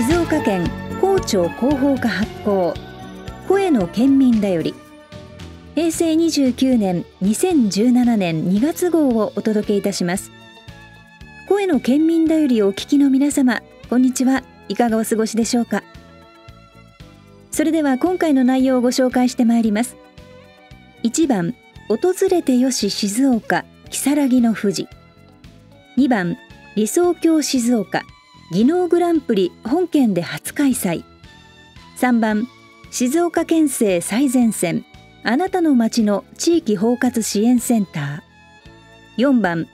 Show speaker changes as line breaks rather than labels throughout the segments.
静岡県高庁広報課発行声の県民だより平成29年2017年2月号をお届けいたします声の県民だよりお聞きの皆様こんにちはいかがお過ごしでしょうかそれでは今回の内容をご紹介してまいります1番訪れてよし静岡如月の富士2番理想郷静岡技能グランプリ本県で初開催3番静岡県政最前線あなたの町の地域包括支援センター4番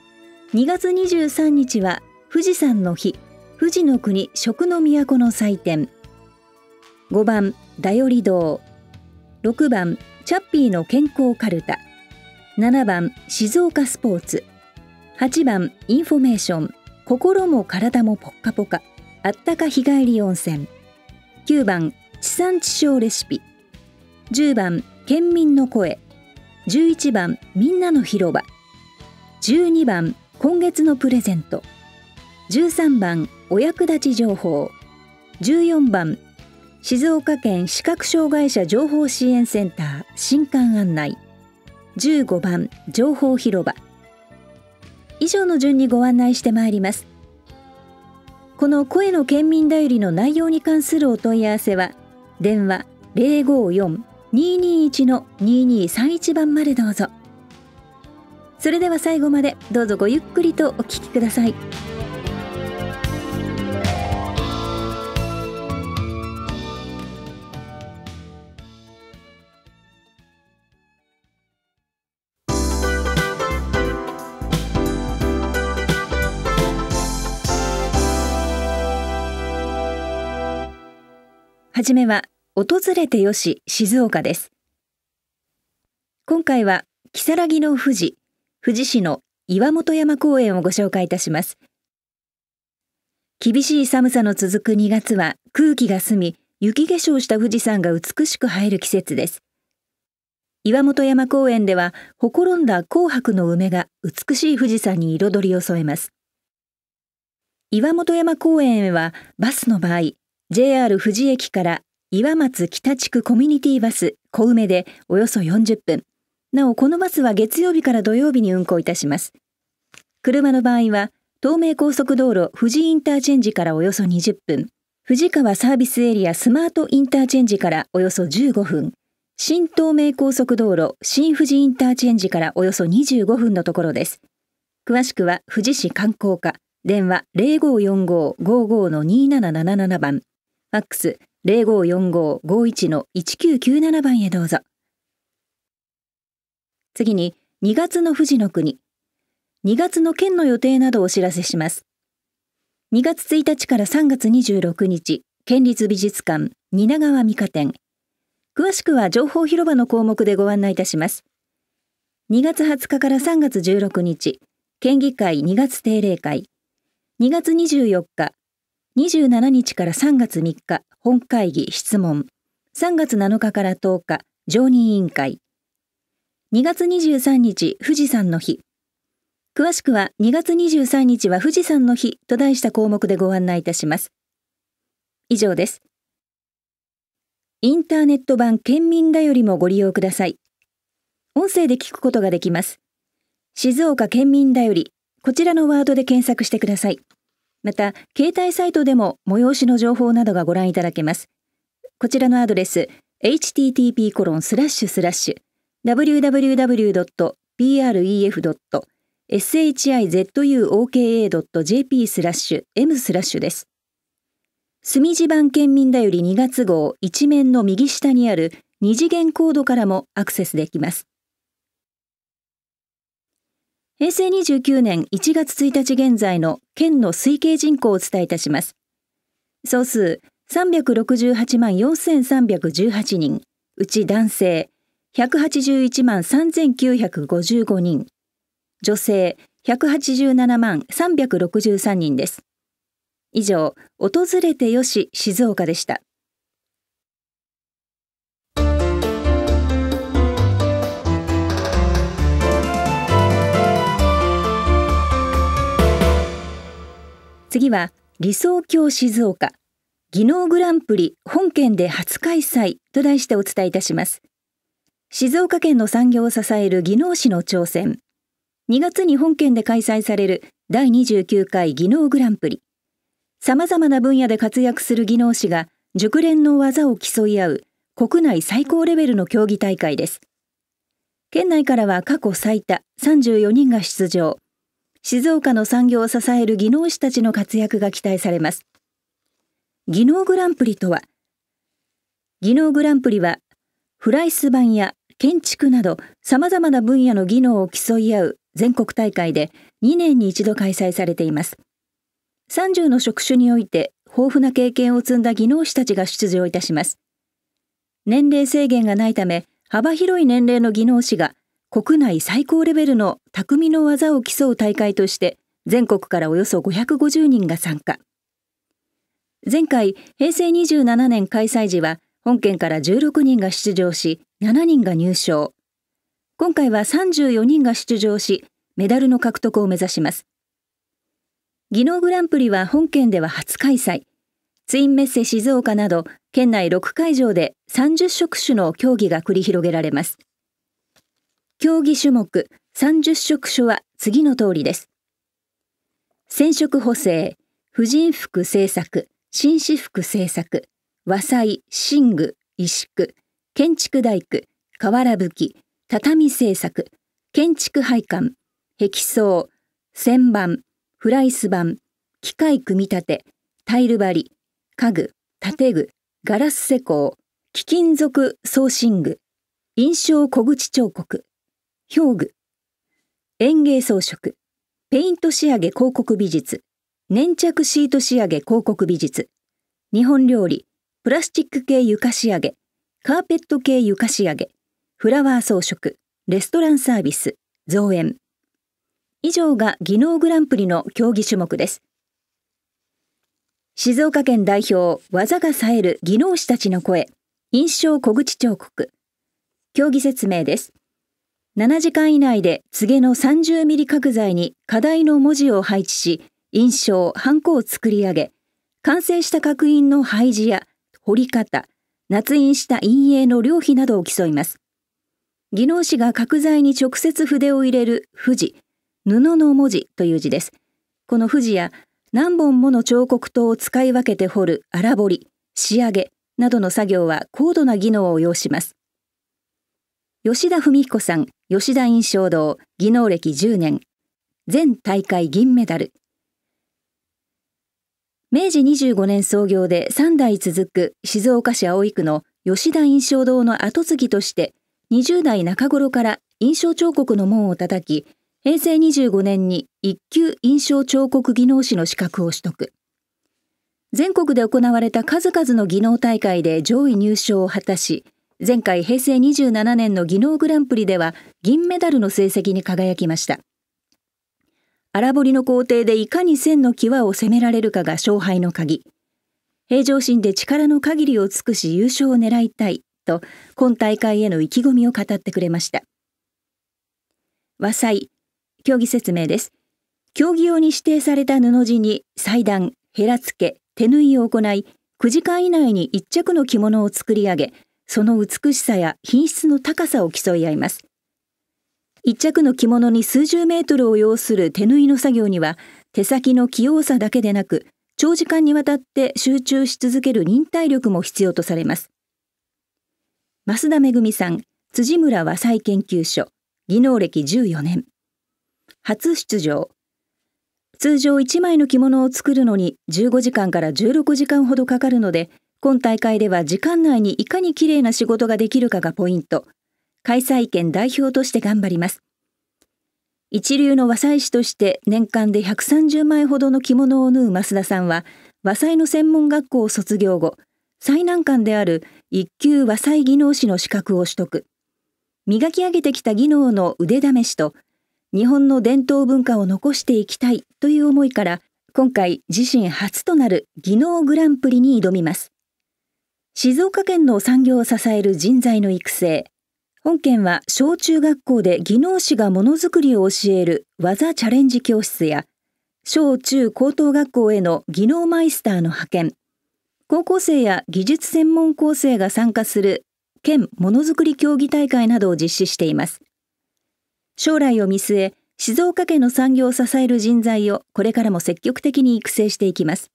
2月23日は富士山の日富士の国食の都の祭典5番だより堂6番チャッピーの健康かるた7番静岡スポーツ8番インフォメーション心も体もぽっかぽかあったか日帰り温泉9番地産地消レシピ10番県民の声11番みんなの広場12番今月のプレゼント13番お役立ち情報14番静岡県視覚障害者情報支援センター新館案内15番情報広場以上の順にご案内してまいりますこの声の県民だよりの内容に関するお問い合わせは電話054-221-2231番までどうぞそれでは最後までどうぞごゆっくりとお聞きください。はじめは、訪れてよし静岡です。今回は、如月の富士、富士市の岩本山公園をご紹介いたします。厳しい寒さの続く2月は空気が澄み、雪化粧した富士山が美しく映える季節です。岩本山公園では、ほころんだ紅白の梅が美しい富士山に彩りを添えます。岩本山公園へは、バスの場合、JR 富士駅から岩松北地区コミュニティバス小梅でおよそ40分。なお、このバスは月曜日から土曜日に運行いたします。車の場合は、東名高速道路富士インターチェンジからおよそ20分、富士川サービスエリアスマートインターチェンジからおよそ15分、新東名高速道路新富士インターチェンジからおよそ25分のところです。詳しくは富士市観光課、電話0545-55-2777番。フックス0545-51の1997番へどうぞ。次に、2月の富士の国、2月の県の予定などをお知らせします。2月1日から3月26日、県立美術館、蜷川美香展。詳しくは情報広場の項目でご案内いたします。2月20日から3月16日、県議会2月定例会。2月24日、27日から3月3日、本会議質問。3月7日から10日、常任委員会。2月23日、富士山の日。詳しくは2月23日は富士山の日と題した項目でご案内いたします。以上です。インターネット版県民だよりもご利用ください。音声で聞くことができます。静岡県民だより、こちらのワードで検索してください。また、携帯サイトでも催しの情報などがご覧いただけます。こちらのアドレス、http コロンスラッシュスラッシュ www.pref.shizuoka.jp スラッシュ m スラッシュです。墨地版県民だより2月号一面の右下にある二次元コードからもアクセスできます。平成29年1月1日現在の県の推計人口をお伝えいたします。総数368万4318人、うち男性181万3955人、女性187万363人です。以上、訪れてよし静岡でした。次は、理想郷静岡、技能グランプリ本県で初開催と題してお伝えいたします。静岡県の産業を支える技能士の挑戦。2月に本県で開催される第29回技能グランプリ。様々な分野で活躍する技能士が熟練の技を競い合う国内最高レベルの競技大会です。県内からは過去最多34人が出場。静岡の産業を支える技能士たちの活躍が期待されます。技能グランプリとは、技能グランプリは、フライス版や建築など様々な分野の技能を競い合う全国大会で2年に1度開催されています。30の職種において豊富な経験を積んだ技能士たちが出場いたします。年齢制限がないため、幅広い年齢の技能士が国内最高レベルの匠の技を競う大会として全国からおよそ550人が参加前回平成27年開催時は本県から16人が出場し7人が入賞今回は34人が出場しメダルの獲得を目指します技能グランプリは本県では初開催ツインメッセ静岡など県内6会場で30職種の競技が繰り広げられます競技種目30色書は次の通りです。染色補正、婦人服製作、紳士服製作、和裁、寝具、衣工、建築大工、瓦吹き、畳製作、建築配管、壁装、旋盤、フライス板、機械組み立て、タイル張り、家具、建具、ガラス施工、貴金属送信具、印象小口彫刻、表具、園芸装飾、ペイント仕上げ広告美術、粘着シート仕上げ広告美術、日本料理、プラスチック系床仕上げ、カーペット系床仕上げ、フラワー装飾、レストランサービス、造園。以上が技能グランプリの競技種目です。静岡県代表、技が冴える技能士たちの声、印象小口彫刻。競技説明です。7時間以内で告げの30ミリ角材に課題の文字を配置し、印象、ハンコを作り上げ、完成した角印の配置や彫り方、捺印した陰影の量比などを競います。技能士が角材に直接筆を入れる富士、布の文字という字です。この富士や何本もの彫刻刀を使い分けて彫る荒彫り、仕上げなどの作業は高度な技能を要します。吉田文彦さん、吉田印象堂、技能歴10年、全大会銀メダル。明治25年創業で3代続く静岡市葵区の吉田印象堂の跡継ぎとして20代中頃から印象彫刻の門を叩き平成25年に一級印象彫刻技能士の資格を取得全国で行われた数々の技能大会で上位入賞を果たし前回平成27年の技能グランプリでは銀メダルの成績に輝きました。荒彫りの工程でいかに線の際を攻められるかが勝敗の鍵。平常心で力の限りを尽くし優勝を狙いたいと今大会への意気込みを語ってくれました。和裁、競技説明です。競技用に指定された布地に裁断、ヘら付け、手縫いを行い、9時間以内に1着の着物を作り上げ、その美しさや品質の高さを競い合います。一着の着物に数十メートルを要する手縫いの作業には、手先の器用さだけでなく、長時間にわたって集中し続ける忍耐力も必要とされます。増田恵さん、辻村和裁研究所、技能歴14年。初出場。通常1枚の着物を作るのに15時間から16時間ほどかかるので、今大会では時間内にいかに綺麗な仕事ができるかがポイント。開催権代表として頑張ります。一流の和裁師として年間で130枚ほどの着物を縫う増田さんは、和裁の専門学校を卒業後、最難関である一級和裁技能士の資格を取得。磨き上げてきた技能の腕試しと、日本の伝統文化を残していきたいという思いから、今回自身初となる技能グランプリに挑みます。静岡県の産業を支える人材の育成。本県は小中学校で技能士がものづくりを教える技チャレンジ教室や、小中高等学校への技能マイスターの派遣、高校生や技術専門校生が参加する県ものづくり競技大会などを実施しています。将来を見据え、静岡県の産業を支える人材をこれからも積極的に育成していきます。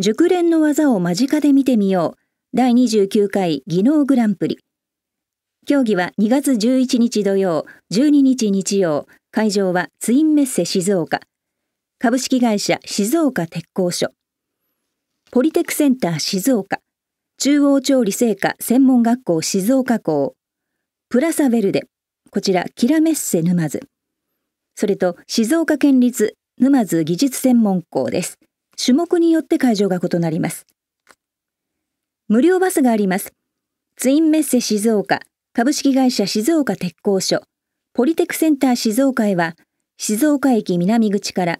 熟練の技を間近で見てみよう。第29回技能グランプリ。競技は2月11日土曜、12日日曜、会場はツインメッセ静岡。株式会社静岡鉄工所。ポリテクセンター静岡。中央調理製菓専門学校静岡校。プラサベルデ。こちら、キラメッセ沼津。それと、静岡県立沼津技術専門校です。種目によって会場が異なります。無料バスがあります。ツインメッセ静岡、株式会社静岡鉄工所、ポリテクセンター静岡へは、静岡駅南口から、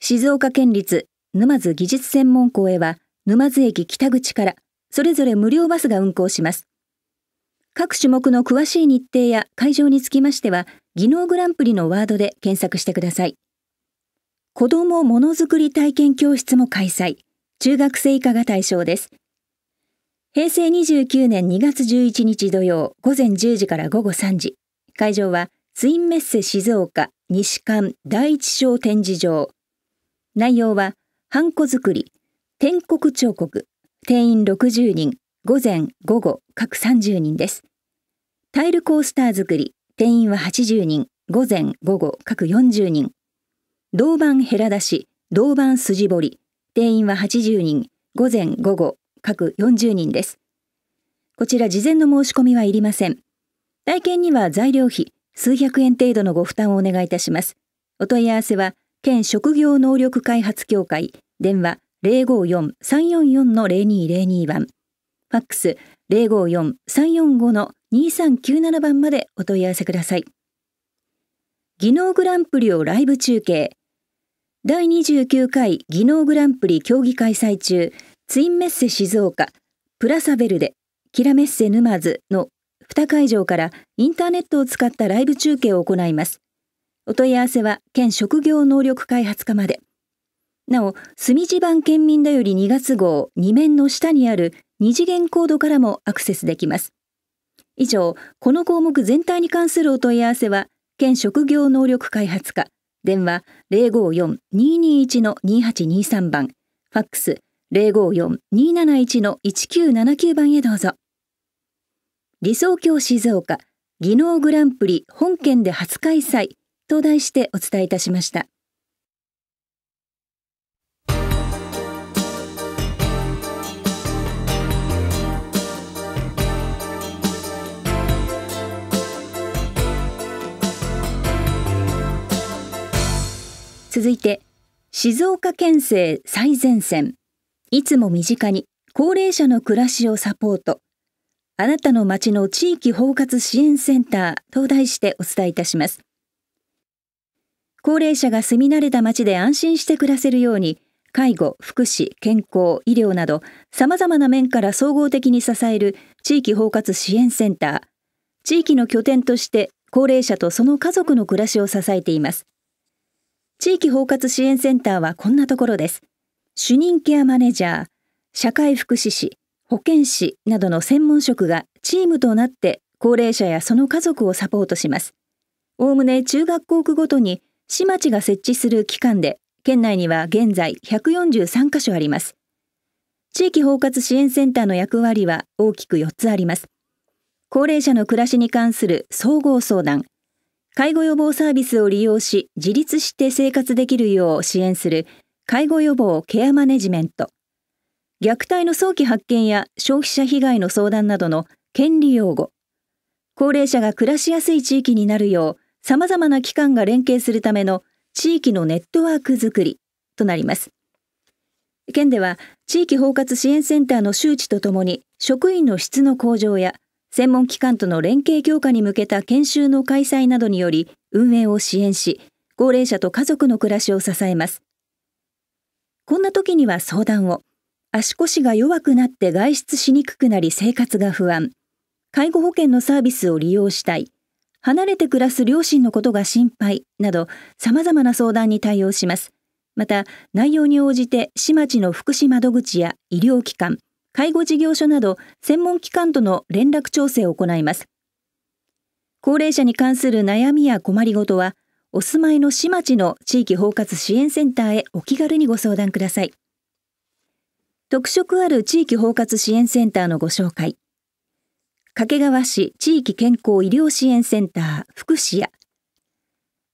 静岡県立沼津技術専門校へは、沼津駅北口から、それぞれ無料バスが運行します。各種目の詳しい日程や会場につきましては、技能グランプリのワードで検索してください。子どもものづくり体験教室も開催。中学生以下が対象です。平成29年2月11日土曜午前10時から午後3時。会場はツインメッセ静岡西館第一小展示場。内容は、ハンコ作り、天国彫刻、定員60人、午前、午後、各30人です。タイルコースター作り、定員は80人、午前、午後、各40人。銅板ヘラ出し、銅板筋彫り、定員は80人、午前午後、各40人です。こちら事前の申し込みはいりません。体験には材料費、数百円程度のご負担をお願いいたします。お問い合わせは、県職業能力開発協会、電話054-344-0202番、ファックス054-345-2397番までお問い合わせください。技能グランプリをライブ中継。第29回技能グランプリ競技開催中、ツインメッセ静岡、プラサベルデ、キラメッセ沼津の2会場からインターネットを使ったライブ中継を行います。お問い合わせは県職業能力開発課まで。なお、墨地版県民だより2月号2面の下にある2次元コードからもアクセスできます。以上、この項目全体に関するお問い合わせは、県職業能力開発課電話054-221-2823番、ファックス054-271-1979番へどうぞ。理想郷静岡技能グランプリ本県で初開催と題してお伝えいたしました。続いて、静岡県政最前線。いつも身近に高齢者の暮らしをサポート。あなたの町の地域包括支援センターと題してお伝えいたします。高齢者が住み慣れた町で安心して暮らせるように、介護、福祉、健康、医療など、さまざまな面から総合的に支える地域包括支援センター。地域の拠点として高齢者とその家族の暮らしを支えています。地域包括支援センターはこんなところです。主任ケアマネジャー、社会福祉士、保健師などの専門職がチームとなって高齢者やその家族をサポートします。おおむね中学校区ごとに市町が設置する機関で、県内には現在143カ所あります。地域包括支援センターの役割は大きく4つあります。高齢者の暮らしに関する総合相談、介護予防サービスを利用し自立して生活できるよう支援する介護予防ケアマネジメント虐待の早期発見や消費者被害の相談などの権利擁護高齢者が暮らしやすい地域になるよう様々な機関が連携するための地域のネットワークづくりとなります県では地域包括支援センターの周知とともに職員の質の向上や専門機関との連携強化に向けた研修の開催などにより運営を支援し、高齢者と家族の暮らしを支えます。こんな時には相談を。足腰が弱くなって外出しにくくなり生活が不安。介護保険のサービスを利用したい。離れて暮らす両親のことが心配など様々な相談に対応します。また、内容に応じて市町の福祉窓口や医療機関、介護事業所など専門機関との連絡調整を行います。高齢者に関する悩みや困りごとは、お住まいの市町の地域包括支援センターへお気軽にご相談ください。特色ある地域包括支援センターのご紹介。掛川市地域健康医療支援センター福祉屋。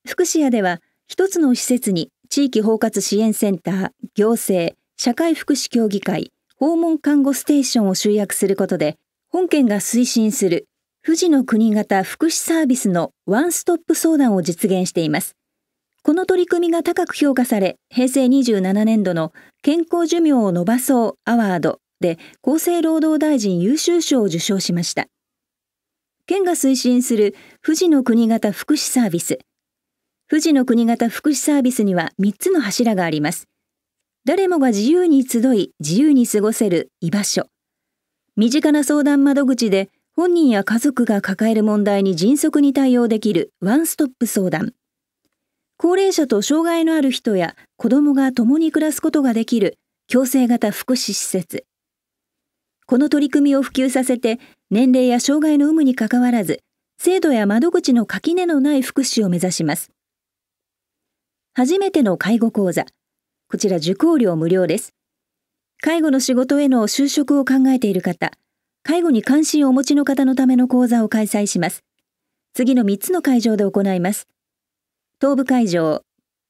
福祉屋では、一つの施設に地域包括支援センター、行政、社会福祉協議会、訪問看護ステーションを集約することで、本県が推進する富士の国型福祉サービスのワンストップ相談を実現しています。この取り組みが高く評価され、平成27年度の健康寿命を伸ばそうアワードで厚生労働大臣優秀賞を受賞しました。県が推進する富士の国型福祉サービス。富士の国型福祉サービスには3つの柱があります。誰もが自由に集い自由に過ごせる居場所。身近な相談窓口で本人や家族が抱える問題に迅速に対応できるワンストップ相談。高齢者と障害のある人や子供が共に暮らすことができる共生型福祉施設。この取り組みを普及させて年齢や障害の有無にかかわらず制度や窓口の垣根のない福祉を目指します。初めての介護講座。こちら受講料無料です。介護の仕事への就職を考えている方、介護に関心をお持ちの方のための講座を開催します。次の3つの会場で行います。東部会場、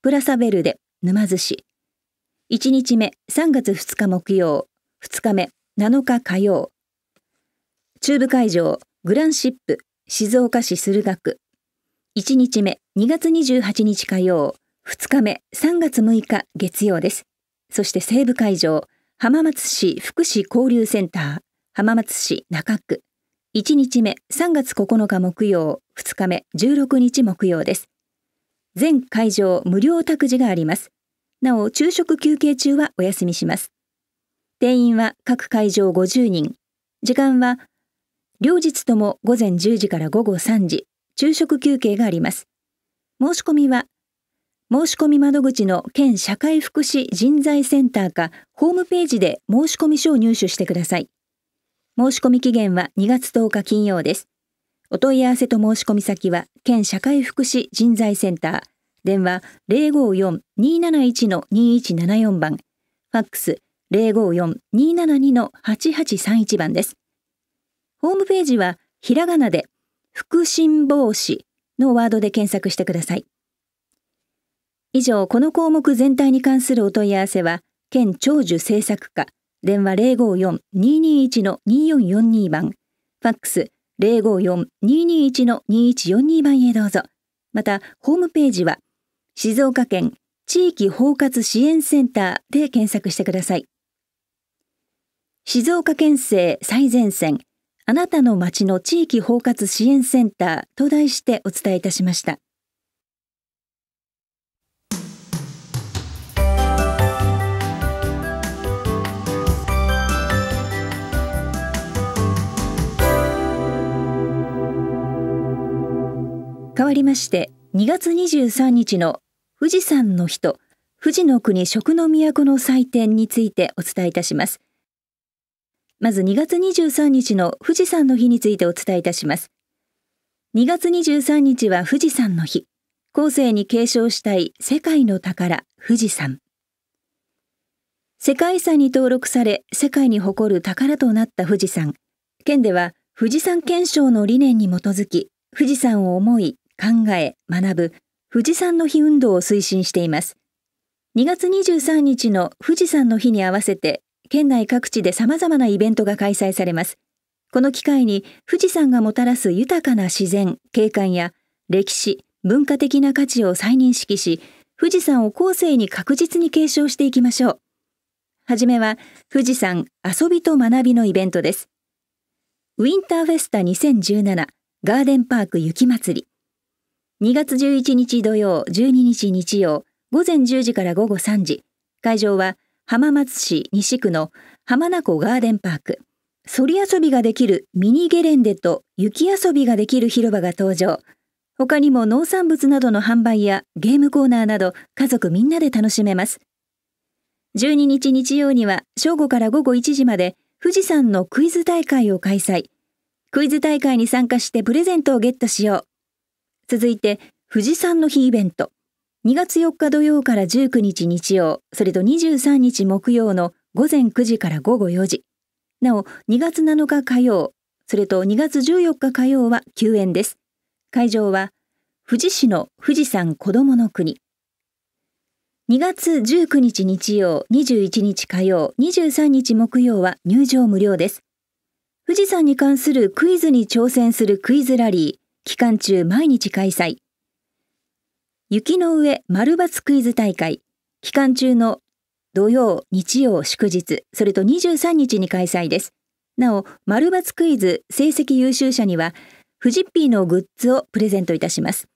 プラサベルデ、沼津市。1日目、3月2日木曜、2日目、7日火曜。中部会場、グランシップ、静岡市駿河区。1日目、2月28日火曜、2日目3月6日月曜です。そして西部会場、浜松市福祉交流センター、浜松市中区。1日目3月9日木曜、2日目16日木曜です。全会場無料託児があります。なお、昼食休憩中はお休みします。定員は各会場50人。時間は両日とも午前10時から午後3時、昼食休憩があります。申し込みは申し込み窓口の県社会福祉人材センターかホームページで申し込み書を入手してください。申し込み期限は2月10日金曜です。お問い合わせと申し込み先は県社会福祉人材センター電話054-271-2174番ファックス054-272-8831番です。ホームページはひらがなで福神防止のワードで検索してください。以上、この項目全体に関するお問い合わせは、県長寿政策課、電話054-221-2442番、ファックス054-221-2142番へどうぞ。また、ホームページは、静岡県地域包括支援センターで検索してください。静岡県政最前線、あなたの町の地域包括支援センターと題してお伝えいたしました。変わりまして2月23日の富士山の日と富士の国食の都の祭典についてお伝えいたします。まず2月23日の富士山の日についてお伝えいたします。2月23日は富士山の日。後世に継承したい世界の宝、富士山。世界遺産に登録され、世界に誇る宝となった富士山。県では、富士山憲章の理念に基づき、富士山を思い、考え、学ぶ、富士山の日運動を推進しています。2月23日の富士山の日に合わせて、県内各地で様々なイベントが開催されます。この機会に富士山がもたらす豊かな自然、景観や歴史、文化的な価値を再認識し、富士山を後世に確実に継承していきましょう。はじめは、富士山遊びと学びのイベントです。ウィンターフェスタ2017ガーデンパーク雪まつり。2月11日土曜、12日日曜、午前10時から午後3時、会場は浜松市西区の浜名湖ガーデンパーク。そり遊びができるミニゲレンデと雪遊びができる広場が登場。他にも農産物などの販売やゲームコーナーなど家族みんなで楽しめます。12日日曜には正午から午後1時まで富士山のクイズ大会を開催。クイズ大会に参加してプレゼントをゲットしよう。続いて、富士山の日イベント。2月4日土曜から19日日曜、それと23日木曜の午前9時から午後4時。なお、2月7日火曜、それと2月14日火曜は休園です。会場は、富士市の富士山こどもの国。2月19日日曜、21日火曜、23日木曜は入場無料です。富士山に関するクイズに挑戦するクイズラリー、期間中毎日開催。雪の上丸抜クイズ大会、期間中の土曜、日曜、祝日、それと23日に開催です。なお、丸抜クイズ成績優秀者には、フジッピーのグッズをプレゼントいたします。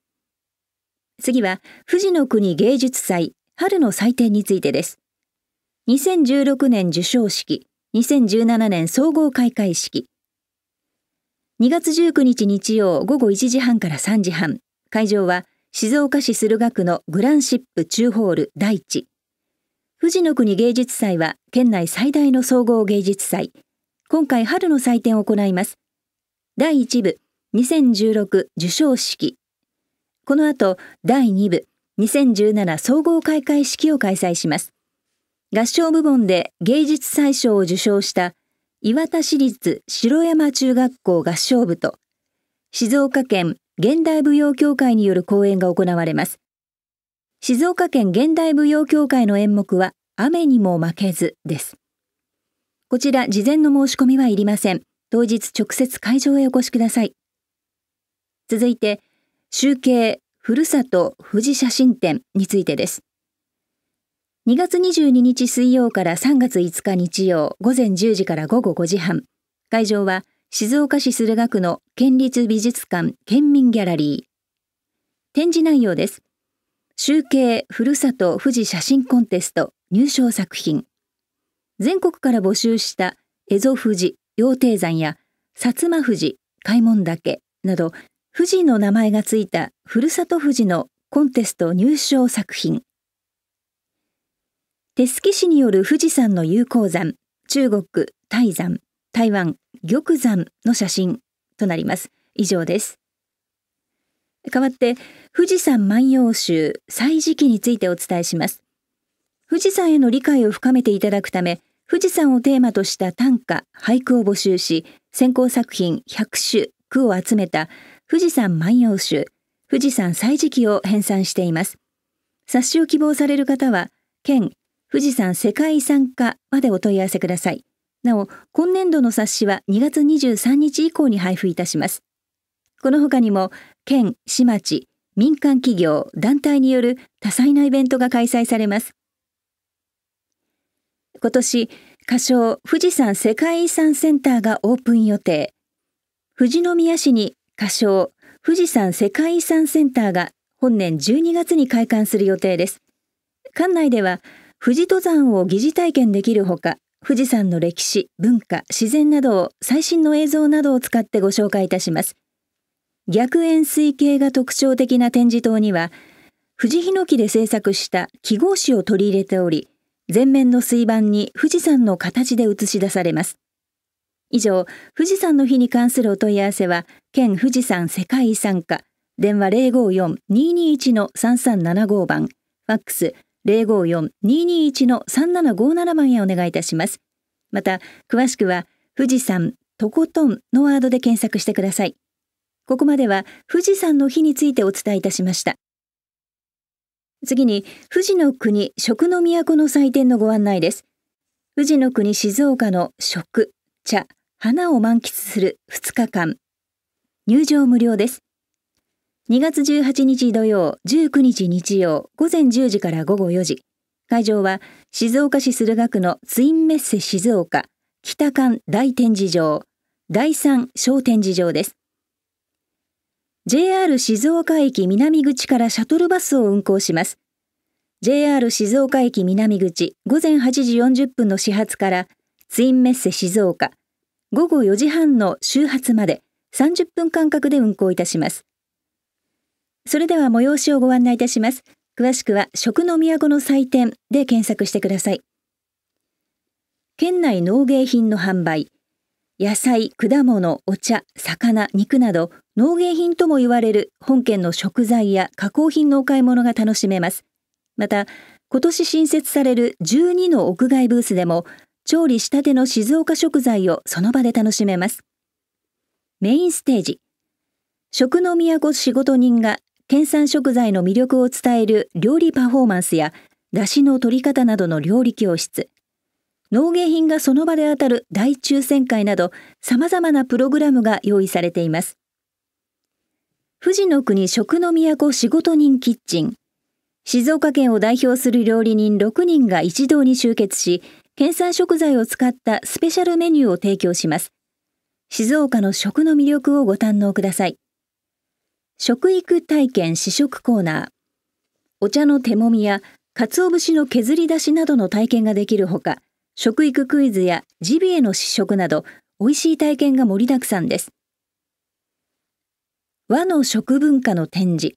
次は、富士の国芸術祭、春の祭典についてです。2016年授賞式、2017年総合開会式、2月19日日曜午後1時半から3時半、会場は静岡市駿河区のグランシップ中ホール第一。富士の国芸術祭は県内最大の総合芸術祭。今回春の祭典を行います。第1部2016受賞式。この後、第2部2017総合開会式を開催します。合唱部門で芸術祭賞を受賞した岩田市立城山中学校合唱部と静岡県現代舞踊協会による講演が行われます。静岡県現代舞踊協会の演目は雨にも負けずです。こちら事前の申し込みはいりません。当日直接会場へお越しください。続いて、集計ふるさと富士写真展についてです。2月22日水曜から3月5日日曜午前10時から午後5時半。会場は静岡市駿河区の県立美術館県民ギャラリー。展示内容です。集計ふるさと富士写真コンテスト入賞作品。全国から募集した蝦夷富士、羊蹄山や薩摩富士、開門岳など富士の名前がついたふるさと富士のコンテスト入賞作品手すき市による富士山の有効山、中国、泰山、台湾、玉山の写真となります。以上です。代わって、富士山万葉集、歳時記についてお伝えします。富士山への理解を深めていただくため、富士山をテーマとした短歌、俳句を募集し、先行作品100首、句を集めた富士山万葉集、富士山歳時記を編纂しています。冊子を希望される方は、県富士山世界遺産課までお問い合わせください。なお、今年度の冊子は2月23日以降に配布いたします。この他にも、県、市町、民間企業、団体による多彩なイベントが開催されます。今年、仮称富士山世界遺産センターがオープン予定。富士宮市に仮称富士山世界遺産センターが本年12月に開館する予定です。館内では富士登山を疑似体験できるほか、富士山の歴史、文化、自然などを最新の映像などを使ってご紹介いたします。逆円錐形が特徴的な展示棟には、富士ヒノキで制作した記号紙を取り入れており、前面の水盤に富士山の形で映し出されます。以上、富士山の日に関するお問い合わせは、県富士山世界遺産課、電話054-221-3375番、ファックス054-221-3757番へお願いいたします。また、詳しくは、富士山とことんのワードで検索してください。ここまでは富士山の日についてお伝えいたしました。次に、富士の国食の都の祭典のご案内です。富士の国静岡の食、茶、花を満喫する2日間。入場無料です。2月18日土曜、19日日曜、午前10時から午後4時。会場は静岡市駿河区のツインメッセ静岡、北館大展示場、第三小展示場です。JR 静岡駅南口からシャトルバスを運行します。JR 静岡駅南口午前8時40分の始発からツインメッセ静岡午後4時半の終発まで30分間隔で運行いたします。それでは催しをご案内いたします。詳しくは食の都の祭典で検索してください。県内農芸品の販売、野菜、果物、お茶、魚、肉など農芸品とも言われる本県の食材や加工品のお買い物が楽しめます。また、今年新設される12の屋外ブースでも調理したての静岡食材をその場で楽しめます。メインステージ。食の都仕事人が県産食材の魅力を伝える料理パフォーマンスや、出汁の取り方などの料理教室、農芸品がその場で当たる大抽選会など、さまざまなプログラムが用意されています。富士の国食の都仕事人キッチン。静岡県を代表する料理人6人が一堂に集結し、県産食材を使ったスペシャルメニューを提供します。静岡の食の魅力をご堪能ください。食育体験試食コーナー。お茶の手もみや、鰹節の削り出しなどの体験ができるほか、食育クイズやジビエの試食など、美味しい体験が盛りだくさんです。和の食文化の展示。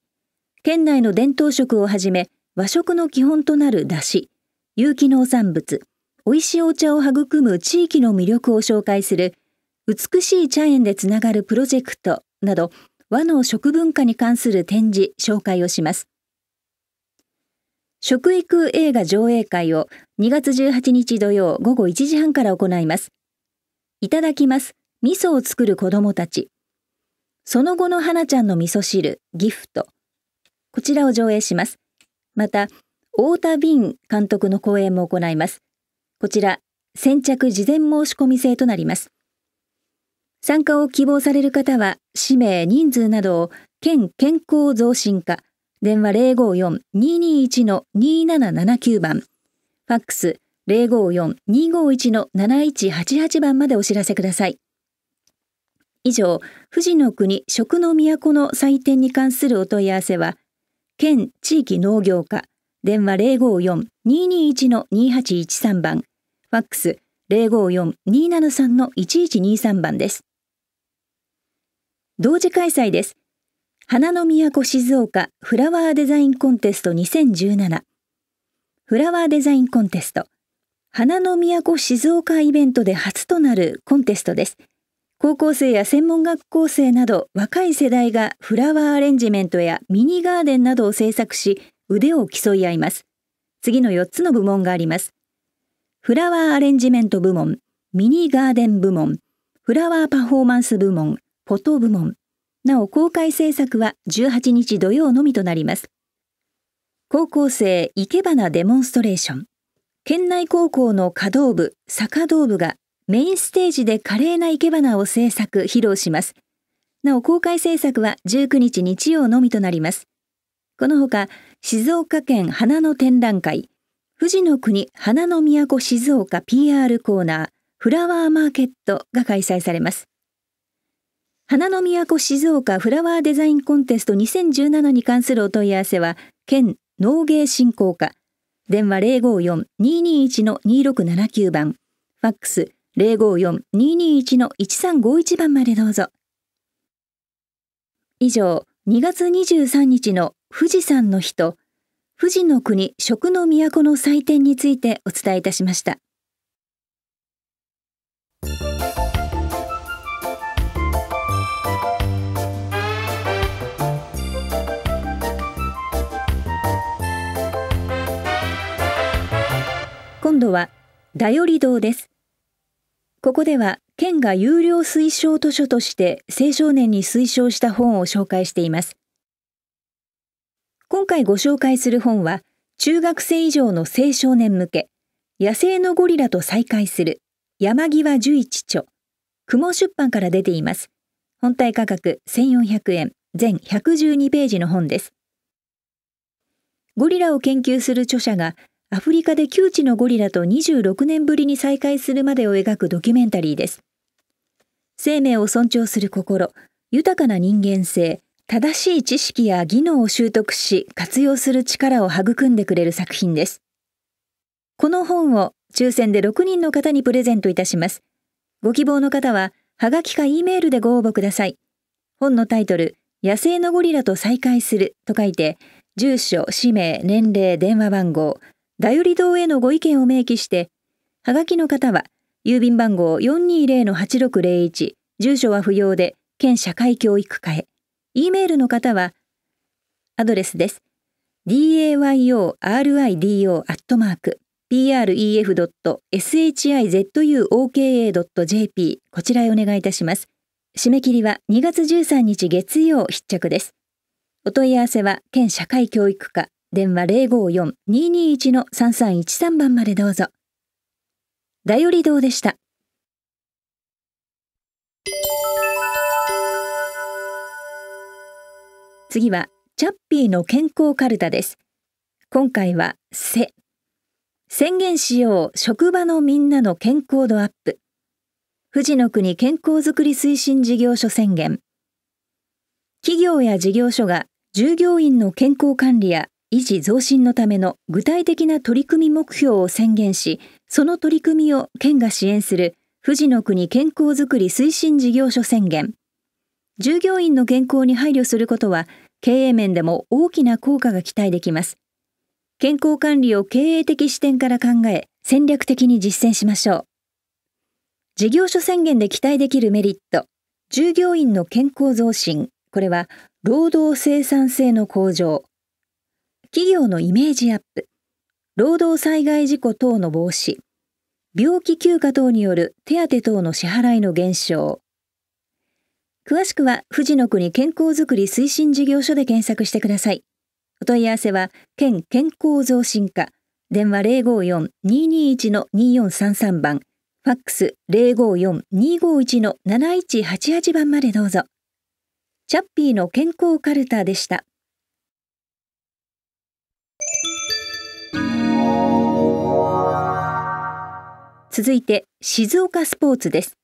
県内の伝統食をはじめ、和食の基本となる出汁、有機農産物、美味しいお茶を育む地域の魅力を紹介する、美しい茶園でつながるプロジェクトなど、和の食文化に関する展示、紹介をします。食育映画上映会を2月18日土曜午後1時半から行います。いただきます。味噌を作る子供たち。その後の花ちゃんの味噌汁、ギフト。こちらを上映します。また、太田敏監督の講演も行います。こちら、先着事前申し込み制となります。参加を希望される方は、氏名、人数などを、県健康増進課、電話054-221-2779番、ファックス054-251-7188番までお知らせください。以上、富士の国食の都の祭典に関するお問い合わせは、県地域農業課、電話054-221-2813番、ファックス054-273-1123番です。同時開催です。花の都静岡フラワーデザインコンテスト2017フラワーデザインコンテスト花の都静岡イベントで初となるコンテストです。高校生や専門学校生など若い世代がフラワーアレンジメントやミニガーデンなどを制作し腕を競い合います。次の4つの部門があります。フラワーアレンジメント部門、ミニガーデン部門、フラワーパフォーマンス部門、フォト部門。なお、公開制作は18日土曜のみとなります。高校生いけばなデモンストレーション。県内高校の華道部、坂道部がメインステージで華麗ないけばなを制作、披露します。なお、公開制作は19日日曜のみとなります。このほか、静岡県花の展覧会、富士の国花の都静岡 PR コーナー、フラワーマーケットが開催されます。花の都静岡フラワーデザインコンテスト2017に関するお問い合わせは、県農芸振興課、電話054-221-2679番、ファックス054-221-1351番までどうぞ。以上、2月23日の富士山の日と、富士の国食の都の祭典についてお伝えいたしました。今度は、だより堂です。ここでは、県が有料推奨図書として青少年に推奨した本を紹介しています。今回ご紹介する本は、中学生以上の青少年向け、野生のゴリラと再会する、山際十一著、雲出版から出ています。本体価格1400円、全112ページの本です。ゴリラを研究する著者がアフリカで窮地のゴリラと26年ぶりに再会するまでを描くドキュメンタリーです。生命を尊重する心、豊かな人間性、正しい知識や技能を習得し活用する力を育んでくれる作品です。この本を抽選で6人の方にプレゼントいたします。ご希望の方は、はがきか E メールでご応募ください。本のタイトル、野生のゴリラと再会すると書いて、住所、氏名、年齢、電話番号、だより堂へのご意見を明記して、はがきの方は、郵便番号420-8601、住所は不要で、県社会教育課へ。E メールの方は、アドレスです。dayorrido.pref.shizuoka.jp こちらへお願いいたします。締め切りは2月13日月曜必着です。お問い合わせは県社会教育課電話054-221-3313番までどうぞ。だより堂でした。次は、チャッピーの健康カルタです。今回は、せ。宣言しよう、職場のみんなの健康度アップ。富士の国健康づくり推進事業所宣言。企業や事業所が従業員の健康管理や維持増進のための具体的な取り組み目標を宣言し、その取り組みを県が支援する富士の国健康づくり推進事業所宣言。従業員の健康に配慮することは、経営面でも大きな効果が期待できます。健康管理を経営的視点から考え、戦略的に実践しましょう。事業所宣言で期待できるメリット。従業員の健康増進。これは、労働生産性の向上、企業のイメージアップ、労働災害事故等の防止、病気休暇等による手当等の支払いの減少。詳しくは、富士の国健康づくり推進事業所で検索してください。お問い合わせは、県健康増進課、電話054-221-2433番、ファックス054-251-7188番までどうぞ。チャッピーの健康カルタでした。続いて静岡スポーツです。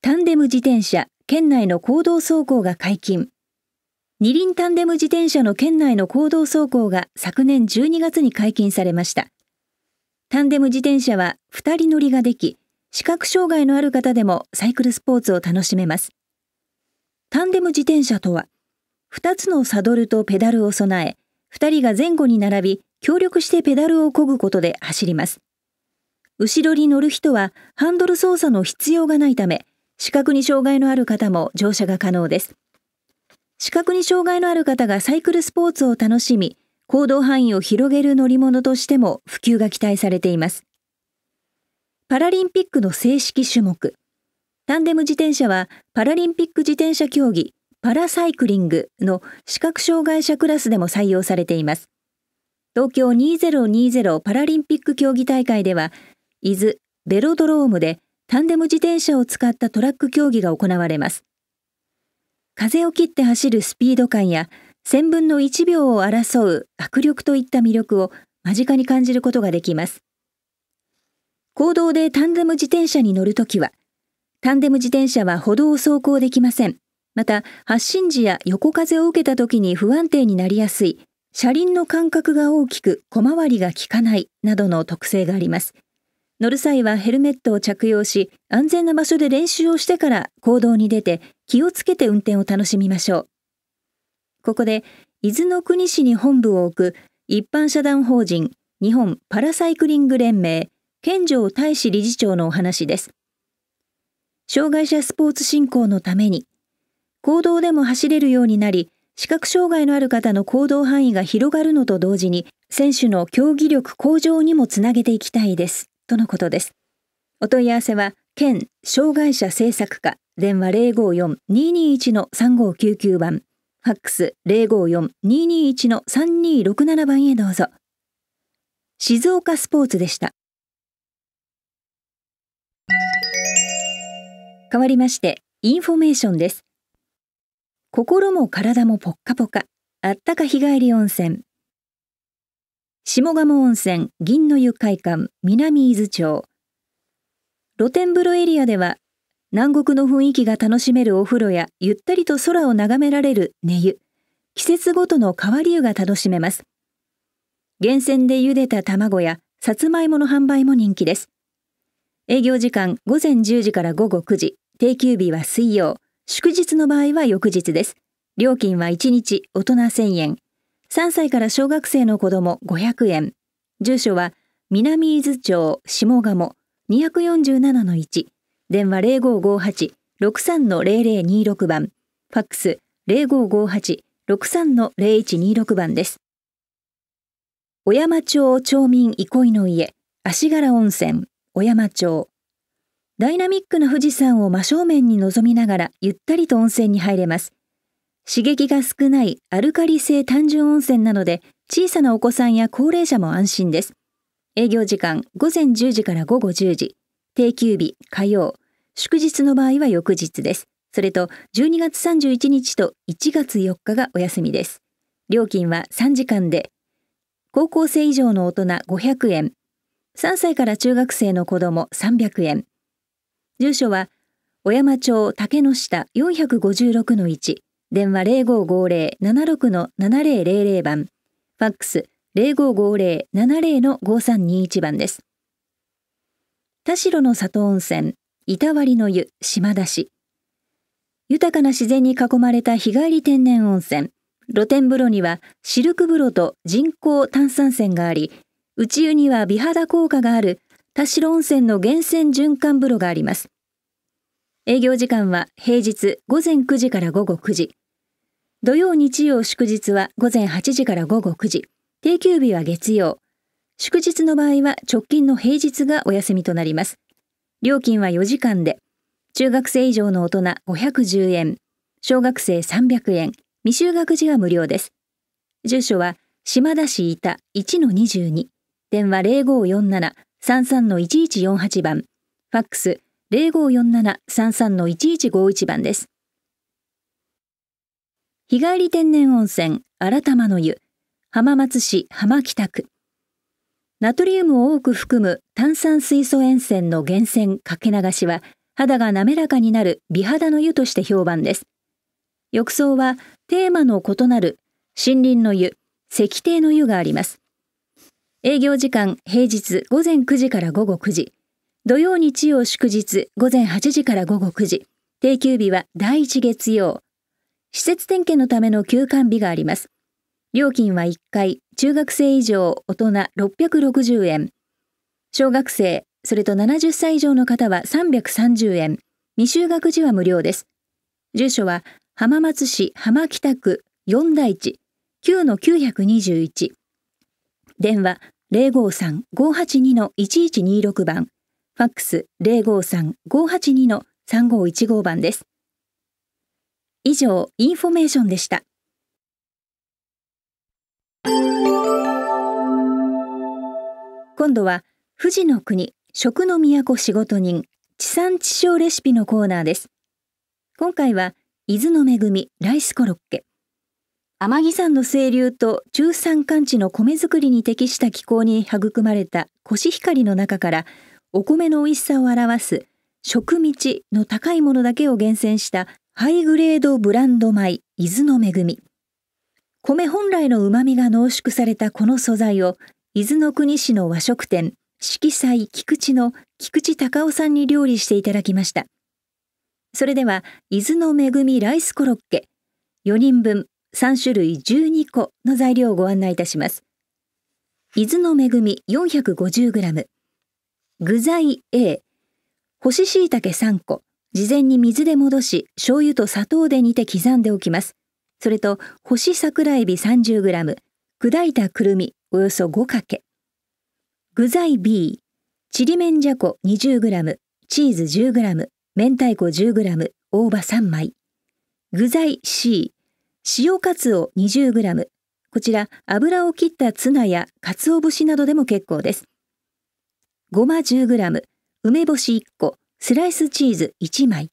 タンデム自転車、県内の公道走行が解禁。二輪タンデム自転車の県内の公道走行が昨年12月に解禁されました。タンデム自転車は2人乗りができ、視覚障害のある方でもサイクルスポーツを楽しめます。タンデム自転車とは、2つのサドルとペダルを備え、2人が前後に並び、協力してペダルを漕ぐことで走ります。後ろに乗る人はハンドル操作の必要がないため、視覚に障害のある方も乗車が可能です。視覚に障害のある方がサイクルスポーツを楽しみ、行動範囲を広げる乗り物としても普及が期待されています。パラリンピックの正式種目。タンデム自転車はパラリンピック自転車競技パラサイクリングの視覚障害者クラスでも採用されています。東京2020パラリンピック競技大会では伊豆、ベロドロームでタンデム自転車を使ったトラック競技が行われます。風を切って走るスピード感や、1000分の1秒を争う握力といった魅力を間近に感じることができます。公道でタンデム自転車に乗るときは、タンデム自転車は歩道を走行できません。また、発進時や横風を受けた時に不安定になりやすい、車輪の間隔が大きく小回りが効かないなどの特性があります。乗る際はヘルメットを着用し、安全な場所で練習をしてから行動に出て、気をつけて運転を楽しみましょう。ここで、伊豆の国市に本部を置く一般社団法人日本パラサイクリング連盟、健城大使理事長のお話です。障害者スポーツ振興のために、行動でも走れるようになり、視覚障害のある方の行動範囲が広がるのと同時に、選手の競技力向上にもつなげていきたいです。とのことです。お問い合わせは、県障害者政策課電話054-221-3599番、ファックス054-221-3267番へどうぞ。静岡スポーツでした。変わりまして、インフォメーションです。心も体もポッカポカ、あったか日帰り温泉、下鴨温泉銀の湯会館南伊豆町露天風呂エリアでは南国の雰囲気が楽しめるお風呂やゆったりと空を眺められる寝湯季節ごとの変わり湯が楽しめます厳選で茹でた卵やさつまいもの販売も人気です営業時間午前10時から午後9時定休日は水曜祝日の場合は翌日です料金は1日大人1000円3歳から小学生の子供500円。住所は南伊豆町下鴨247-1。電話0558-63-0026番。ファックス0558-63-0126番です。小山町町民憩いの家、足柄温泉、小山町。ダイナミックな富士山を真正面に望みながらゆったりと温泉に入れます。刺激が少ないアルカリ性単純温泉なので、小さなお子さんや高齢者も安心です。営業時間午前10時から午後10時、定休日、火曜、祝日の場合は翌日です。それと12月31日と1月4日がお休みです。料金は3時間で、高校生以上の大人500円、3歳から中学生の子供300円。住所は、小山町竹の下456-1、電話0550-76-7000番、ファックス0550-70-5321番です。田代の里温泉、板割の湯、島田市。豊かな自然に囲まれた日帰り天然温泉。露天風呂にはシルク風呂と人工炭酸泉があり、内湯には美肌効果がある田代温泉の源泉循環風呂があります。営業時間は平日午前9時から午後9時。土曜、日曜、祝日は午前8時から午後9時。定休日は月曜。祝日の場合は直近の平日がお休みとなります。料金は4時間で、中学生以上の大人510円、小学生300円、未就学児は無料です。住所は島田市板1-22、電話0547-33-1148番、ファックス0547-33-1151番です。日帰り天然温泉新玉の湯浜松市浜北区ナトリウムを多く含む炭酸水素塩泉の源泉かけ流しは肌が滑らかになる美肌の湯として評判です浴槽はテーマの異なる森林の湯石庭の湯があります営業時間平日午前9時から午後9時土曜日曜祝日午前8時から午後9時定休日は第1月曜施設点検のための休館日があります。料金は1回、中学生以上、大人660円。小学生、それと70歳以上の方は330円。未就学時は無料です。住所は、浜松市浜北区四大地9-921。電話053-582-1126番。ファックス053-582-3515番です。以上、インフォメーションでした。今度は、富士の国、食の都仕事人、地産地消レシピのコーナーです。今回は、伊豆の恵み、ライスコロッケ。天城山の清流と中山間地の米作りに適した気候に育まれたコシヒカリの中からお米の美味しさを表す食道の高いものだけを厳選したハイグレードブランド米伊豆の恵み。米本来の旨味が濃縮されたこの素材を、伊豆の国市の和食店、色彩菊池の菊池隆夫さんに料理していただきました。それでは、伊豆の恵みライスコロッケ、4人分3種類12個の材料をご案内いたします。伊豆の恵み 450g、具材 A、干し椎茸3個、事前に水で戻し、醤油と砂糖で煮て刻んでおきます。それと、干し桜エビ 30g、砕いたくるみ、およそ5かけ。具材 B、ちりめんじゃこ 20g、チーズ 10g、明太子 10g、大葉3枚。具材 C、塩カツオ 20g、こちら油を切ったツナやお節などでも結構です。ごま 10g、梅干し1個、スライスチーズ1枚。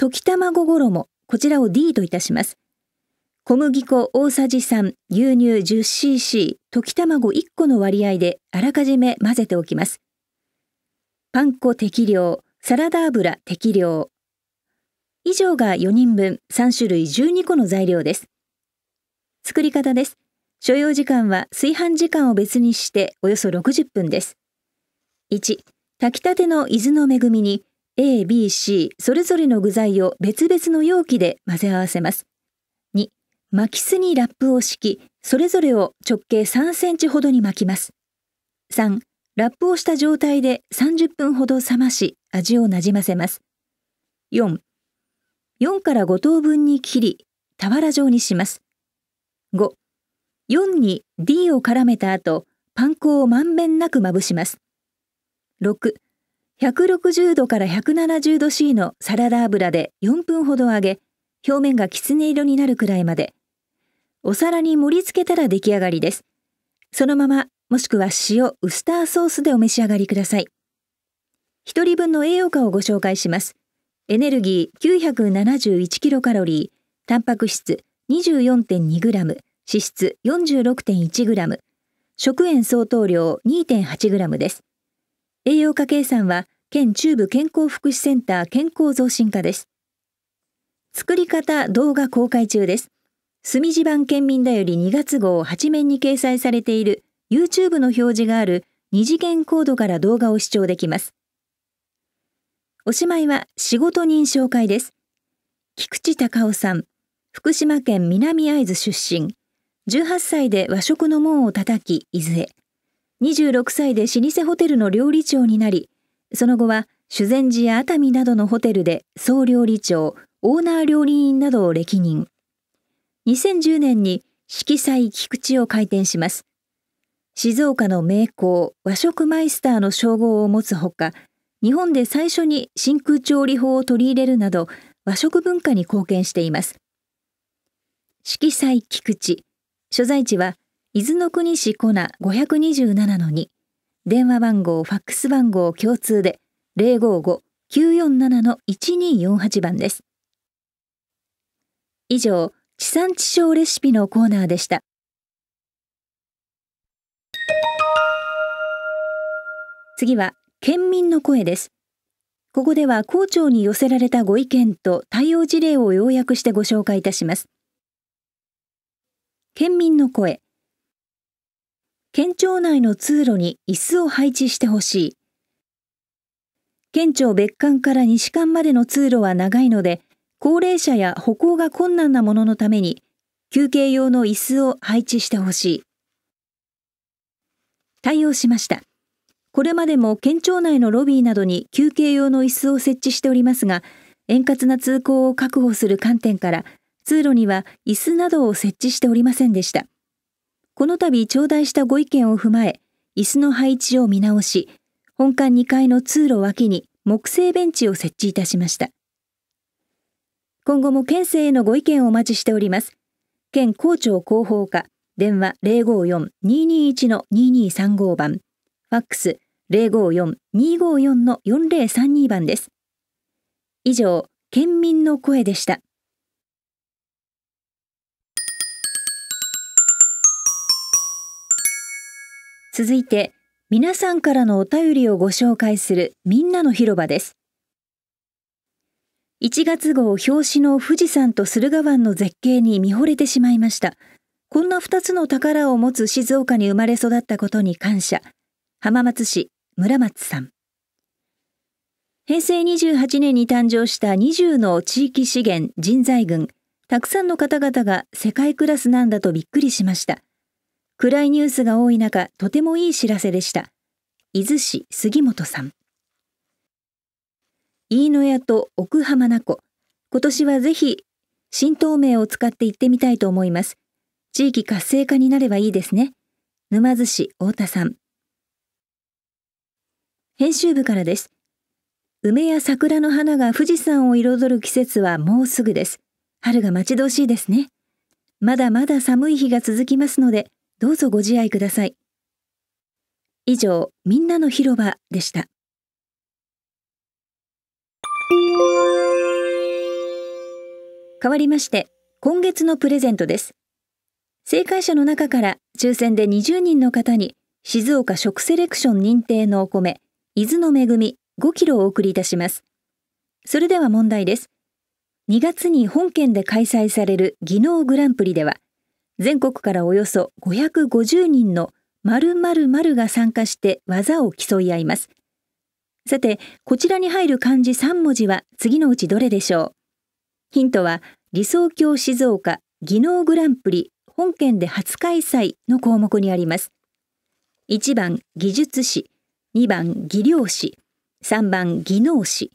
溶き卵衣、こちらを D といたします。小麦粉大さじ3、牛乳 10cc、溶き卵1個の割合であらかじめ混ぜておきます。パン粉適量、サラダ油適量。以上が4人分3種類12個の材料です。作り方です。所要時間は炊飯時間を別にしておよそ60分です。1、炊きたての伊豆の恵みに A、B、C それぞれの具材を別々の容器で混ぜ合わせます。2、巻きすにラップを敷き、それぞれを直径3センチほどに巻きます。3、ラップをした状態で30分ほど冷まし、味をなじませます。4、4から5等分に切り、俵状にします。5、4に D を絡めた後、パン粉をまんべんなくまぶします。6、160度から170度 C のサラダ油で4分ほど揚げ、表面がきつね色になるくらいまで。お皿に盛り付けたら出来上がりです。そのまま、もしくは塩、ウスターソースでお召し上がりください。1人分の栄養価をご紹介します。エネルギー9 7 1カロリータンパク質 24.2g、脂質 46.1g、食塩相当量 2.8g です。栄養家計算は県中部健康福祉センター健康増進課です。作り方動画公開中です。墨地版県民だより2月号8面に掲載されている YouTube の表示がある2次元コードから動画を視聴できます。おしまいは仕事人紹介です。菊池隆夫さん、福島県南会津出身、18歳で和食の門を叩き、伊豆へ。26歳で老舗ホテルの料理長になり、その後は修善寺や熱海などのホテルで総料理長、オーナー料理人などを歴任。2010年に色彩菊池を開店します。静岡の名工、和食マイスターの称号を持つほか、日本で最初に真空調理法を取り入れるなど、和食文化に貢献しています。色彩菊池。所在地は伊豆の国市コナ二十七の2、電話番号、ファックス番号共通で零五五九四七の一二四八番です。以上、地産地消レシピのコーナーでした。次は、県民の声です。ここでは校長に寄せられたご意見と対応事例を要約してご紹介いたします。県民の声県庁内の通路に椅子を配置してほしい。県庁別館から西館までの通路は長いので、高齢者や歩行が困難なもののために、休憩用の椅子を配置してほしい。対応しました。これまでも県庁内のロビーなどに休憩用の椅子を設置しておりますが、円滑な通行を確保する観点から、通路には椅子などを設置しておりませんでした。この度頂戴したご意見を踏まえ、椅子の配置を見直し、本館2階の通路脇に木製ベンチを設置いたしました。今後も県政へのご意見をお待ちしております。県校長広報課、電話054-221-2235番、ファックス054-254-4032番です。以上、県民の声でした。続いて、皆さんからのお便りをご紹介するみんなの広場です。1月号表紙の富士山と駿河湾の絶景に見惚れてしまいました。こんな2つの宝を持つ静岡に生まれ育ったことに感謝。浜松市村松さん。平成28年に誕生した20の地域資源人材群。たくさんの方々が世界クラスなんだとびっくりしました。暗いニュースが多い中、とてもいい知らせでした。伊豆市杉本さん。飯野屋と奥浜名湖。今年はぜひ、新東名を使って行ってみたいと思います。地域活性化になればいいですね。沼津市太田さん。編集部からです。梅や桜の花が富士山を彩る季節はもうすぐです。春が待ち遠しいですね。まだまだ寒い日が続きますので、どうぞご自愛ください。以上、みんなの広場でした。変わりまして、今月のプレゼントです。正解者の中から抽選で20人の方に静岡食セレクション認定のお米、伊豆の恵み5キロをお送りいたします。それでは問題です。2月に本県で開催される技能グランプリでは、全国からおよそ550人の○○○が参加して技を競い合います。さて、こちらに入る漢字3文字は次のうちどれでしょうヒントは、理想郷静岡技能グランプリ本県で初開催の項目にあります。1番、技術士、2番、技量士、3番、技能士。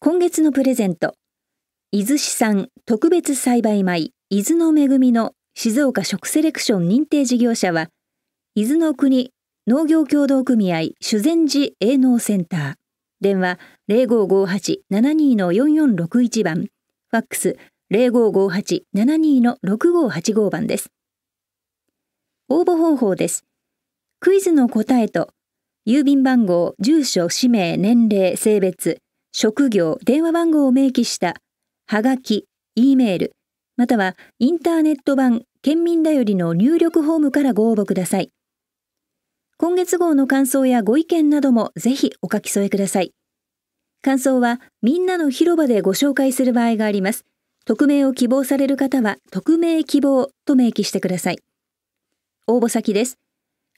今月のプレゼント、伊豆市産特別栽培米、伊豆の恵みの静岡食セレクション認定事業者は、伊豆の国農業協同組合修善寺営農センター、電話0558-72-4461番、ファックス0558-72-6585番です。応募方法です。クイズの答えと、郵便番号、住所、氏名、年齢、性別、職業、電話番号を明記した、はがき、E メール、またはインターネット版県民だよりの入力フォームからご応募ください。今月号の感想やご意見などもぜひお書き添えください。感想はみんなの広場でご紹介する場合があります。匿名を希望される方は匿名希望と明記してください。応募先です。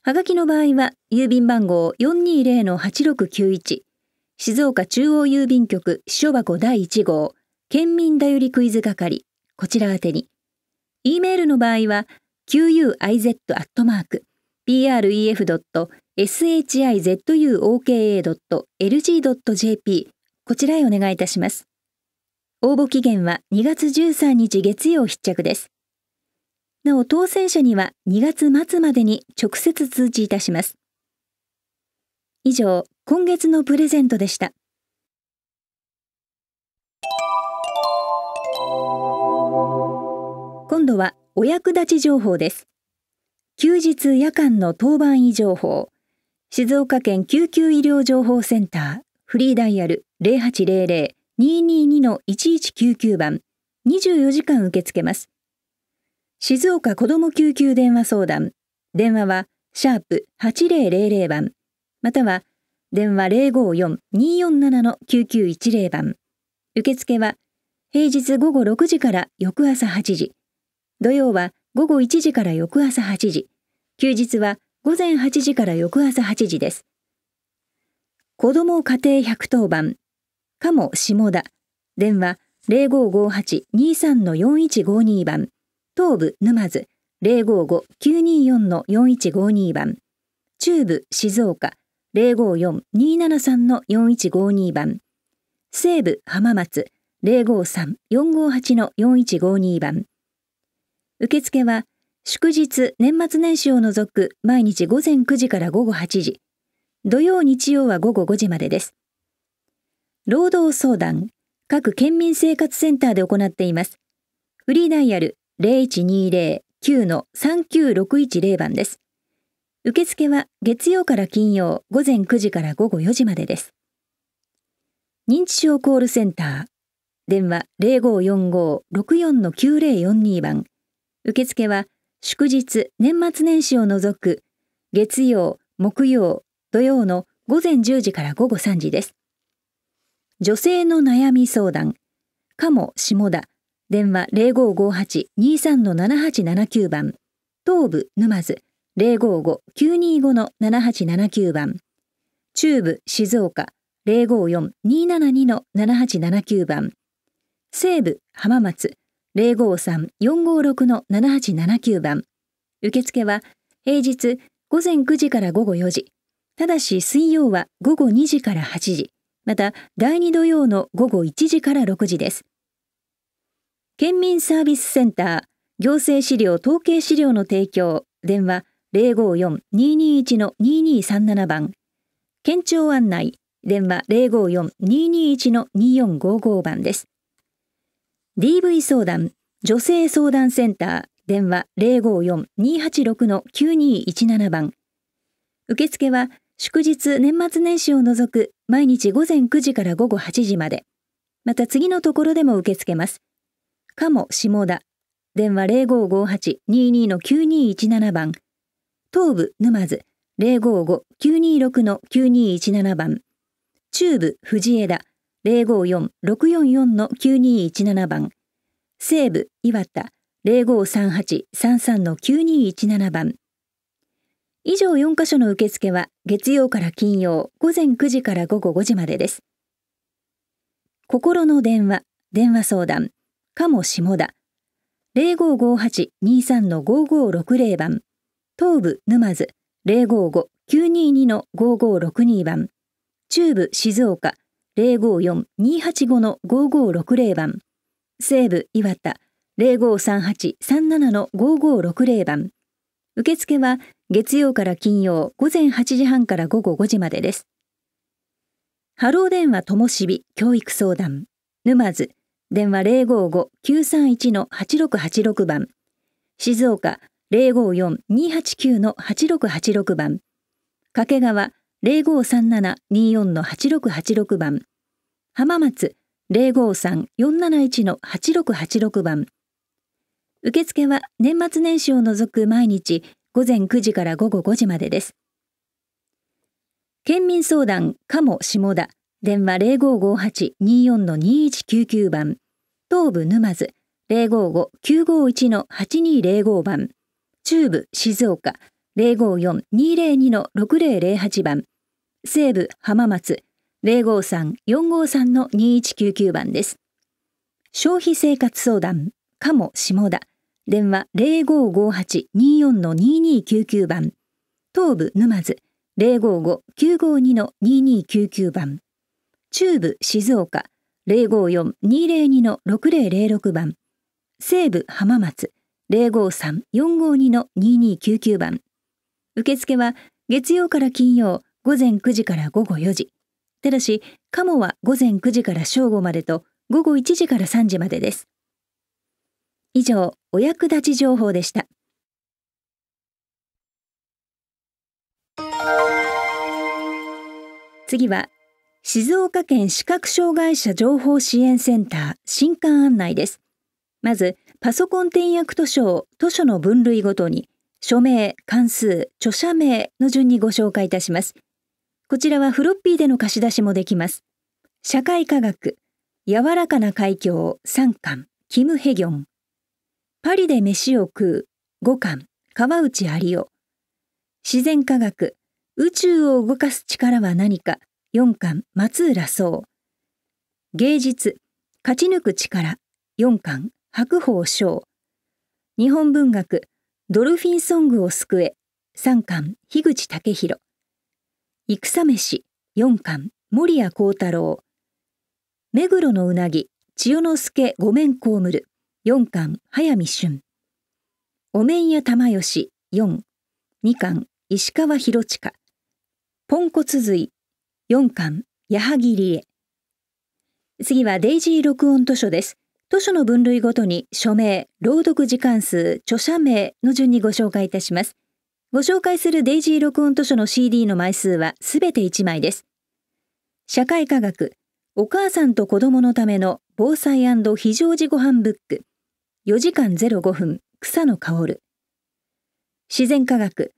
はがきの場合は郵便番号420-8691静岡中央郵便局支所箱第1号県民だよりクイズ係こちら宛に。e メールの場合は quz.pref.shizuoka.lg.jp こちらへお願いいたします。応募期限は2月13日月曜必着です。なお、当選者には2月末までに直接通知いたします。以上、今月のプレゼントでした。今度はお役立ち情報です。休日夜間の当番医情報、静岡県救急医療情報センター、フリーダイヤル0800-222-1199番、24時間受け付けます。静岡子ども救急電話相談、電話は、シャープ8000番、または、電話054-247-9910番。受付は、平日午後6時から翌朝8時。土曜は午後1時から翌朝8時、休日は午前8時から翌朝8時です。子ども家庭110番、かも下田、電話0558-23-4152番、東部沼津055-924-4152番、中部静岡054-273-4152番、西部浜松053-458-4152番、受付は祝日年末年始を除く毎日午前9時から午後8時、土曜日曜は午後5時までです。労働相談、各県民生活センターで行っています。フリーダイヤル0120-9-39610番です。受付は月曜から金曜午前9時から午後4時までです。認知症コールセンター、電話0545-64-9042番、受付は祝日、年末年始を除く月曜、木曜、土曜の午前10時から午後3時です。女性の悩み相談、かも下田、電話0558-23-7879番、東部沼津055-925-7879番、中部静岡054-272-7879番、西部浜松053-456-7879番。受付は平日午前9時から午後4時。ただし水曜は午後2時から8時。また第2土曜の午後1時から6時です。県民サービスセンター行政資料統計資料の提供電話054-221-2237番県庁案内電話054-221-2455番です。DV 相談女性相談センター電話054-286-9217番受付は祝日年末年始を除く毎日午前9時から午後8時までまた次のところでも受け付けますかも下田電話0558-22-9217番東部沼津055-926-9217番中部藤枝054-644-9217番、西部岩田0538-33-9217番。以上4カ所の受付は月曜から金曜午前9時から午後5時までです。心の電話、電話相談、かも下田0558-23-5560番、東部沼津055-922-5562番、中部静岡054-285-5560番、西部岩田0538-37-5560番。受付は月曜から金曜午前8時半から午後5時までです。ハロー電話ともしび教育相談、沼津、電話055-931-8686番、静岡054-289-8686番、掛川五三七二四の八六八六番、浜松五三四七一の八六八六番。受付は年末年始を除く毎日午前九時から午後五時までです。県民相談、鴨下田、電話0558-24-2199番、東部沼津055-951-8205番、中部静岡054-202-6008番、西武浜松053-453の2199番です。消費生活相談、かも下田、電話0558-24-2299番、東部沼津055-952-2299番、中部静岡054-202-6006番、西部浜松053-452-2299番。受付は月曜から金曜、午前9時から午後4時。ただし、カモは午前9時から正午までと、午後1時から3時までです。以上、お役立ち情報でした。次は、静岡県視覚障害者情報支援センター新刊案内です。まず、パソコン転訳図書を図書の分類ごとに、署名、関数、著者名の順にご紹介いたします。こちらはフロッピーでの貸し出しもできます。社会科学、柔らかな海峡3巻、キム・ヘギョン。パリで飯を食う5巻、川内有夫。自然科学、宇宙を動かす力は何か4巻、松浦壮。芸術、勝ち抜く力4巻、白鵬翔。日本文学、ドルフィンソングを救え3巻、樋口武弘。戦飯4巻守谷幸太郎目黒のうなぎ千代之助御免こむる4巻早見俊お面屋玉吉42巻石川博親ポンコツ髄4巻矢作理恵次はデイジー録音図書です。図書の分類ごとに署名、朗読時間数、著者名の順にご紹介いたします。ご紹介するデイジー録音図書の CD の枚数はすべて1枚です。社会科学、お母さんと子供のための防災非常時ご飯ブック、4時間05分、草の香る。自然科学、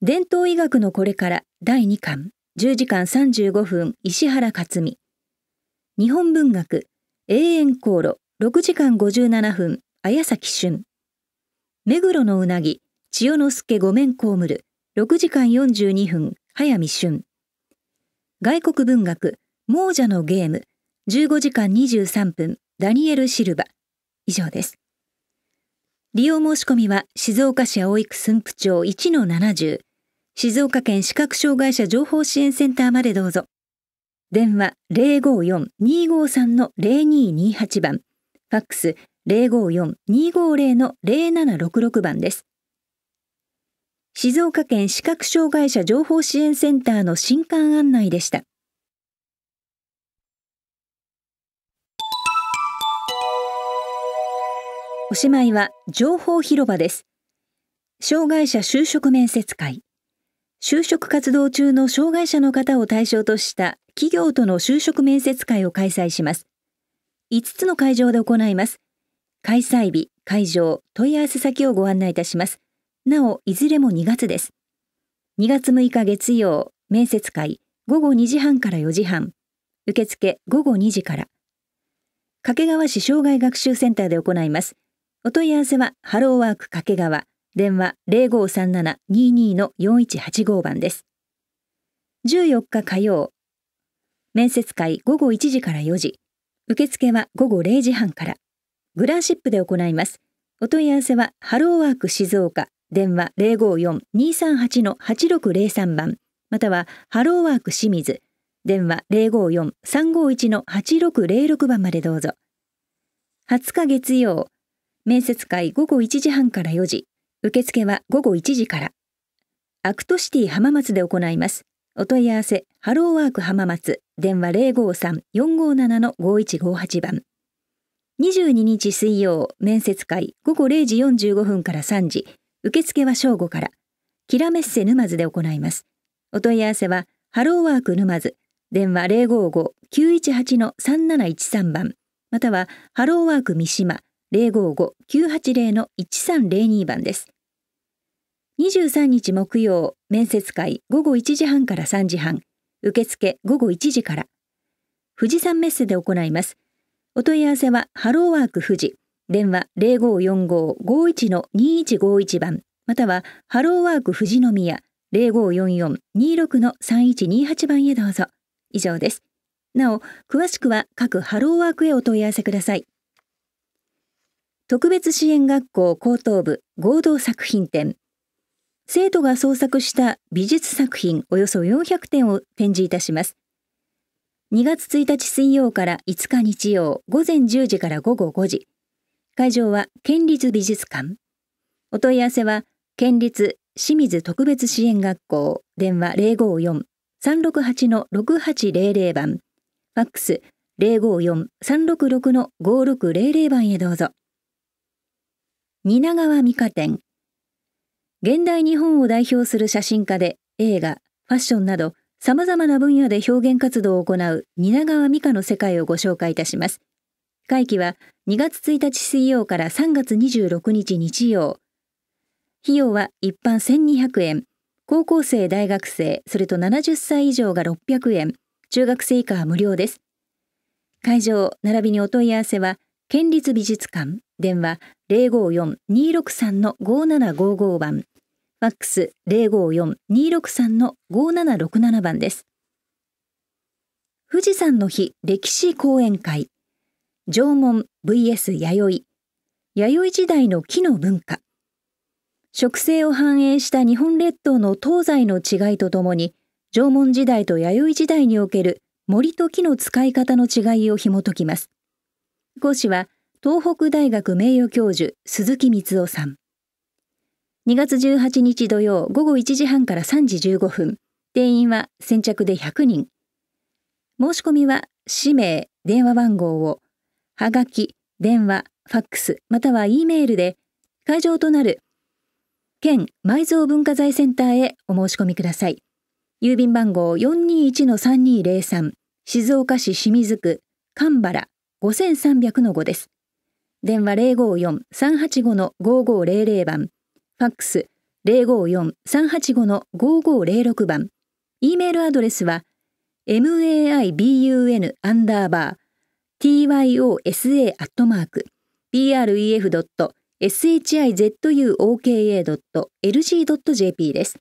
伝統医学のこれから第2巻、10時間35分、石原克美。日本文学、永遠航路、6時間57分、綾崎春。目黒のうなぎ、千代之助御免被る6時間42分早見俊外国文学亡者のゲーム15時間23分ダニエル・シルバ以上です利用申し込みは静岡市葵区駿府町1-70静岡県視覚障害者情報支援センターまでどうぞ電話054-253-0228番ファックス054-250-0766番です静岡県視覚障害者情報支援センターの新刊案内でした。おしまいは情報広場です。障害者就職面接会。就職活動中の障害者の方を対象とした企業との就職面接会を開催します。5つの会場で行います。開催日、会場、問い合わせ先をご案内いたします。なお、いずれも2月です。2月6日月曜、面接会、午後2時半から4時半、受付午後2時から。掛川市障害学習センターで行います。お問い合わせは、ハローワーク掛川、電話0537-22-4185番です。14日火曜、面接会午後1時から4時、受付は午後0時半から、グランシップで行います。お問い合わせは、ハローワーク静岡電話054-238-8603番、またはハローワーク清水、電話054-351-8606番までどうぞ。20日月曜、面接会午後1時半から4時、受付は午後1時から。アクトシティ浜松で行います。お問い合わせ、ハローワーク浜松、電話053-457-5158番。22日水曜、面接会午後0時45分から3時、受付は正午から、キラメッセ沼津で行います。お問い合わせは、ハローワーク沼津、電話055-918-3713番、または、ハローワーク三島、055-980-1302番です。23日木曜、面接会午後1時半から3時半、受付午後1時から、富士山メッセで行います。お問い合わせは、ハローワーク富士、電話0545-51-2151番、またはハローワーク富士宮0544-26-3128番へどうぞ。以上です。なお、詳しくは各ハローワークへお問い合わせください。特別支援学校高等部合同作品展。生徒が創作した美術作品およそ400点を展示いたします。2月1日水曜から5日日曜午前10時から午後5時、会場は県立美術館。お問い合わせは、県立清水特別支援学校、電話054-368-6800番、ファックス054-366-5600番へどうぞ。蜷川美香展。現代日本を代表する写真家で映画、ファッションなど様々な分野で表現活動を行う蜷川美香の世界をご紹介いたします。会期は2月1日水曜から3月26日日曜。費用は一般1200円、高校生、大学生、それと70歳以上が600円、中学生以下は無料です。会場、並びにお問い合わせは、県立美術館、電話054-263-5755番、ファックス054-263-5767番です。富士山の日歴史講演会。縄文 VS 弥生弥生時代の木の文化植生を反映した日本列島の東西の違いとともに縄文時代と弥生時代における森と木の使い方の違いを紐解きます講師は東北大学名誉教授鈴木光雄さん2月18日土曜午後1時半から3時15分定員は先着で100人申し込みは氏名電話番号をはがき、電話、ファックス、または E メールで、会場となる県埋蔵文化財センターへお申し込みください。郵便番号421-3203、静岡市清水区、神原5 3百0 5です。電話054-385-5500番、ファックス054-385-5506番、E メールアドレスは maibun アンダーバー tyosa.pref.shizuoka.lg.jp です。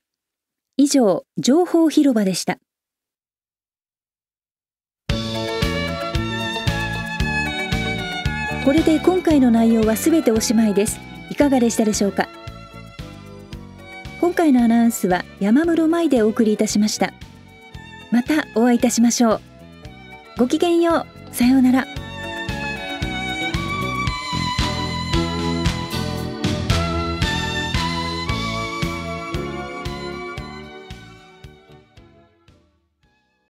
以上、情報広場でした。これで今回の内容はすべておしまいです。いかがでしたでしょうか今回のアナウンスは山室舞でお送りいたしました。またお会いいたしましょう。ごきげんよう。さようなら。